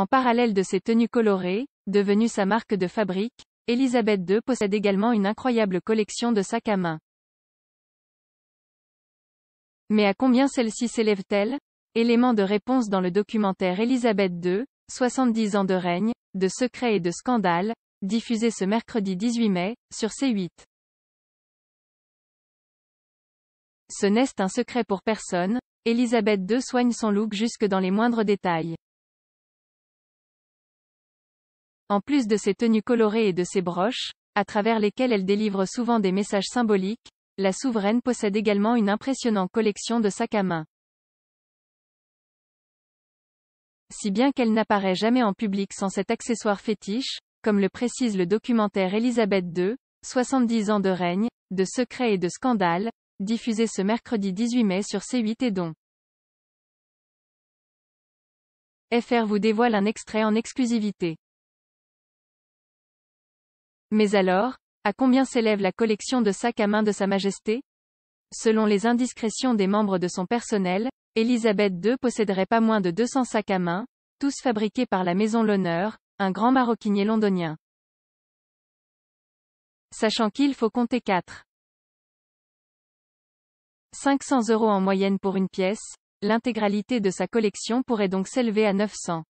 En parallèle de ses tenues colorées, devenues sa marque de fabrique, Elisabeth II possède également une incroyable collection de sacs à main. Mais à combien celle-ci s'élève-t-elle Élément de réponse dans le documentaire Elisabeth II, 70 ans de règne, de secrets et de scandales, diffusé ce mercredi 18 mai, sur C8. Ce n'est un secret pour personne, Elisabeth II soigne son look jusque dans les moindres détails. En plus de ses tenues colorées et de ses broches, à travers lesquelles elle délivre souvent des messages symboliques, la souveraine possède également une impressionnante collection de sacs à main. Si bien qu'elle n'apparaît jamais en public sans cet accessoire fétiche, comme le précise le documentaire Elisabeth II, 70 ans de règne, de secrets et de scandales, diffusé ce mercredi 18 mai sur C8 et Don. FR vous dévoile un extrait en exclusivité. Mais alors, à combien s'élève la collection de sacs à main de Sa Majesté Selon les indiscrétions des membres de son personnel, Elisabeth II posséderait pas moins de 200 sacs à main, tous fabriqués par la Maison L'Honneur, un grand maroquinier londonien. Sachant qu'il faut compter 4. 500 euros en moyenne pour une pièce, l'intégralité de sa collection pourrait donc s'élever à 900.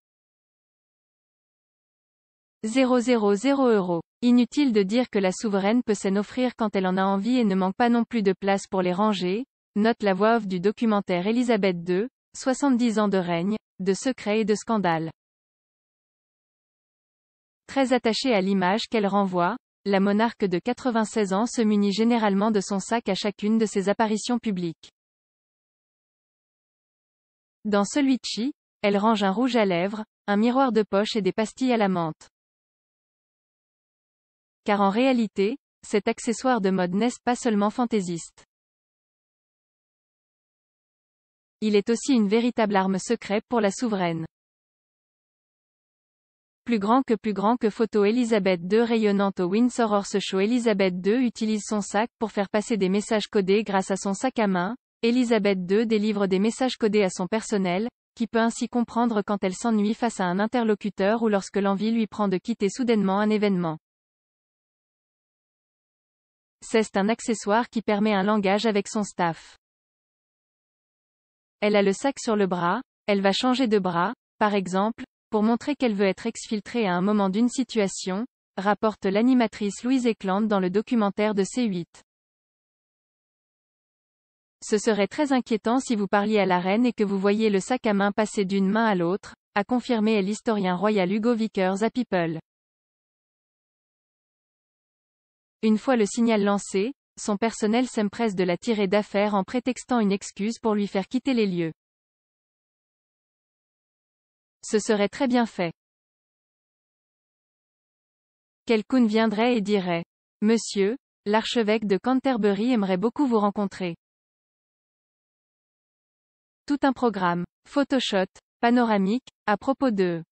000 euros. Inutile de dire que la souveraine peut s'en offrir quand elle en a envie et ne manque pas non plus de place pour les ranger, note la voix off du documentaire Elisabeth II, 70 ans de règne, de secrets et de scandales. Très attachée à l'image qu'elle renvoie, la monarque de 96 ans se munit généralement de son sac à chacune de ses apparitions publiques. Dans celui ci elle range un rouge à lèvres, un miroir de poche et des pastilles à la menthe. Car en réalité, cet accessoire de mode n'est pas seulement fantaisiste. Il est aussi une véritable arme secrète pour la souveraine. Plus grand que plus grand que photo Elisabeth II rayonnante au Windsor Horse Show Elisabeth II utilise son sac pour faire passer des messages codés grâce à son sac à main. Elisabeth II délivre des messages codés à son personnel, qui peut ainsi comprendre quand elle s'ennuie face à un interlocuteur ou lorsque l'envie lui prend de quitter soudainement un événement c'est un accessoire qui permet un langage avec son staff. Elle a le sac sur le bras, elle va changer de bras, par exemple, pour montrer qu'elle veut être exfiltrée à un moment d'une situation, rapporte l'animatrice Louise Eklund dans le documentaire de C8. Ce serait très inquiétant si vous parliez à la reine et que vous voyiez le sac à main passer d'une main à l'autre, a confirmé l'historien royal Hugo Vickers à People. Une fois le signal lancé, son personnel s'empresse de la tirer d'affaire en prétextant une excuse pour lui faire quitter les lieux. Ce serait très bien fait. Quelqu'un viendrait et dirait « Monsieur, l'archevêque de Canterbury aimerait beaucoup vous rencontrer. » Tout un programme, Photoshop. panoramique, à propos de